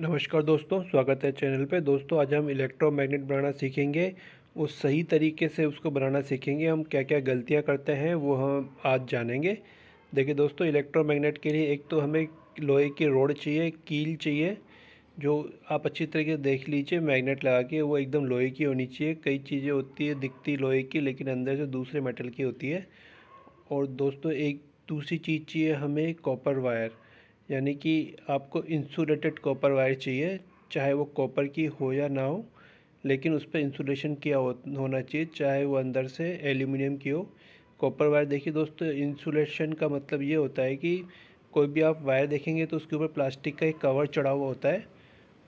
नमस्कार दोस्तों स्वागत है चैनल पे दोस्तों आज हम इलेक्ट्रोमैग्नेट बनाना सीखेंगे वो सही तरीके से उसको बनाना सीखेंगे हम क्या क्या गलतियां करते हैं वो हम आज जानेंगे देखिए दोस्तों इलेक्ट्रोमैग्नेट के लिए एक तो हमें लोहे की रोड चाहिए कील चाहिए जो आप अच्छी तरीके से देख लीजिए मैगनेट लगा के वो एकदम लोहे की होनी चाहिए कई चीज़ें होती है दिखती लोहे की लेकिन अंदर से दूसरे मेटल की होती है और दोस्तों एक दूसरी चीज़ चाहिए हमें कॉपर वायर यानी कि आपको इंसुलेटेड कॉपर वायर चाहिए चाहे वो कॉपर की हो या ना हो लेकिन उस पर इंसुलेशन किया हो, होना चाहिए चाहे वो अंदर से एल्यूमिनियम की हो कॉपर वायर देखिए दोस्तों इंसुलेशन का मतलब ये होता है कि कोई भी आप वायर देखेंगे तो उसके ऊपर प्लास्टिक का एक कवर चढ़ा हुआ होता है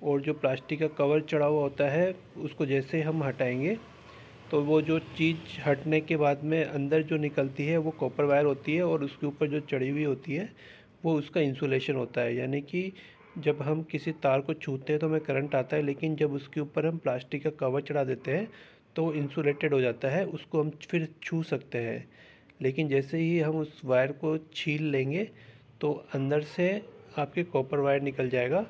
और जो प्लास्टिक का कवर चढ़ा हुआ होता है उसको जैसे हम हटाएंगे तो वो जो चीज़ हटने के बाद में अंदर जो निकलती है वो कॉपर वायर होती है और उसके ऊपर जो चढ़ी हुई होती है वो उसका इंसुलेशन होता है यानी कि जब हम किसी तार को छूते हैं तो हमें करंट आता है लेकिन जब उसके ऊपर हम प्लास्टिक का कवर चढ़ा देते हैं तो वो इंसुलेटेड हो जाता है उसको हम फिर छू सकते हैं लेकिन जैसे ही हम उस वायर को छील लेंगे तो अंदर से आपके कॉपर वायर निकल जाएगा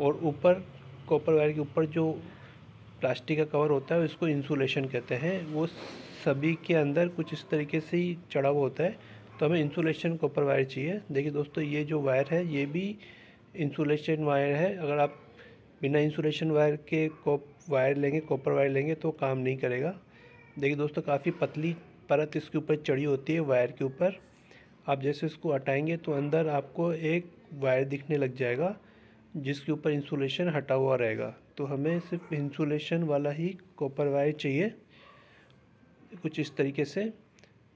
और ऊपर कॉपर वायर के ऊपर जो प्लास्टिक का कवर होता है उसको इंसुलेशन कहते हैं वो सभी के अंदर कुछ इस तरीके से ही चढ़ा हुआ होता है तो हमें इंसुलेशन कॉपर वायर चाहिए देखिए दोस्तों ये जो वायर है ये भी इंसुलेशन वायर है अगर आप बिना इंसुलेशन वायर के कॉप वायर लेंगे कॉपर वायर लेंगे तो काम नहीं करेगा देखिए दोस्तों काफ़ी पतली परत इसके ऊपर चढ़ी होती है वायर के ऊपर आप जैसे इसको हटाएंगे तो अंदर आपको एक वायर दिखने लग जाएगा जिसके ऊपर इंसुलेशन हटा हुआ रहेगा तो हमें सिर्फ इंसुलेशन वाला ही कॉपर वायर चाहिए कुछ इस तरीके से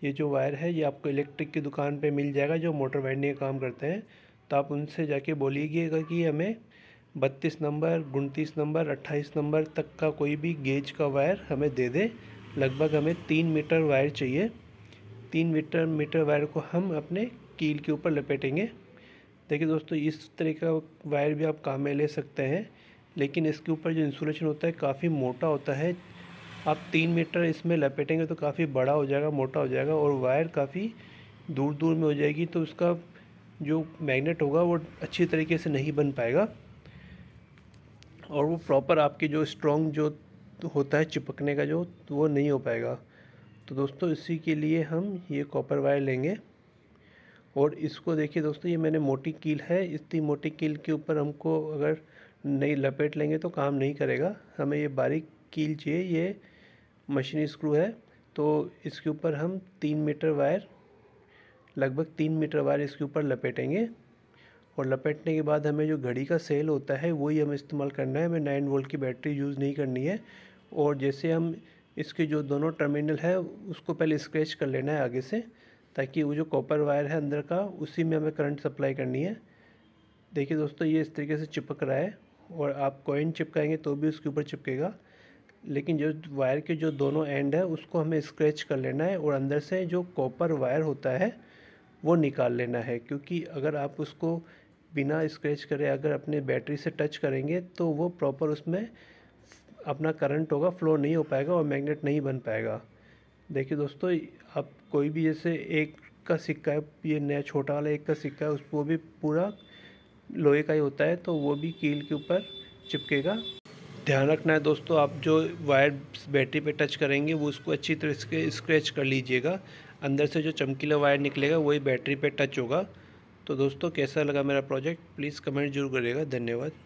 ये जो वायर है ये आपको इलेक्ट्रिक की दुकान पे मिल जाएगा जो मोटर वाइंडिंग का काम करते हैं तो आप उनसे जाके बोलिएगा कि हमें बत्तीस नंबर उनतीस नंबर अट्ठाईस नंबर तक का कोई भी गेज का वायर हमें दे दे लगभग हमें तीन मीटर वायर चाहिए तीन मीटर मीटर वायर को हम अपने कील के ऊपर लपेटेंगे देखिए दोस्तों इस तरह का वायर भी आप काम में ले सकते हैं लेकिन इसके ऊपर जो इंसुलेशन होता है काफ़ी मोटा होता है आप तीन मीटर इसमें लपेटेंगे तो काफ़ी बड़ा हो जाएगा मोटा हो जाएगा और वायर काफ़ी दूर दूर में हो जाएगी तो उसका जो मैग्नेट होगा वो अच्छी तरीके से नहीं बन पाएगा और वो प्रॉपर आपके जो स्ट्रॉन्ग जो होता है चिपकने का जो तो वो नहीं हो पाएगा तो दोस्तों इसी के लिए हम ये कॉपर वायर लेंगे और इसको देखिए दोस्तों ये मैंने मोटी कील है इतनी मोटी कील के ऊपर हमको अगर नहीं लपेट लेंगे तो काम नहीं करेगा हमें ये बारीक कील चाहिए ये मशीनी स्क्रू है तो इसके ऊपर हम तीन मीटर वायर लगभग तीन मीटर वायर इसके ऊपर लपेटेंगे और लपेटने के बाद हमें जो घड़ी का सेल होता है वही हमें इस्तेमाल करना है हमें नाइन वोल्ट की बैटरी यूज़ नहीं करनी है और जैसे हम इसके जो दोनों टर्मिनल है उसको पहले स्क्रैच कर लेना है आगे से ताकि वो जो कॉपर वायर है अंदर का उसी में हमें करंट सप्लाई करनी है देखिए दोस्तों ये इस तरीके से चिपक रहा है और आप कॉइन चिपकाएंगे तो भी उसके ऊपर चिपकेगा लेकिन जो वायर के जो दोनों एंड है उसको हमें स्क्रैच कर लेना है और अंदर से जो कॉपर वायर होता है वो निकाल लेना है क्योंकि अगर आप उसको बिना स्क्रैच करे अगर अपने बैटरी से टच करेंगे तो वो प्रॉपर उसमें अपना करंट होगा फ्लो नहीं हो पाएगा और मैग्नेट नहीं बन पाएगा देखिए दोस्तों आप कोई भी जैसे एक का सिक्का है ये नया छोटा वाला एक का सिक्का है उस वो भी पूरा लोहे का ही होता है तो वो भी कील के ऊपर चिपकेगा ध्यान रखना है दोस्तों आप जो वायर बैटरी पे टच करेंगे वो उसको अच्छी तरह से स्क्रैच कर लीजिएगा अंदर से जो चमकीला वायर निकलेगा वही बैटरी पे टच होगा तो दोस्तों कैसा लगा मेरा प्रोजेक्ट प्लीज़ कमेंट जरूर करिएगा धन्यवाद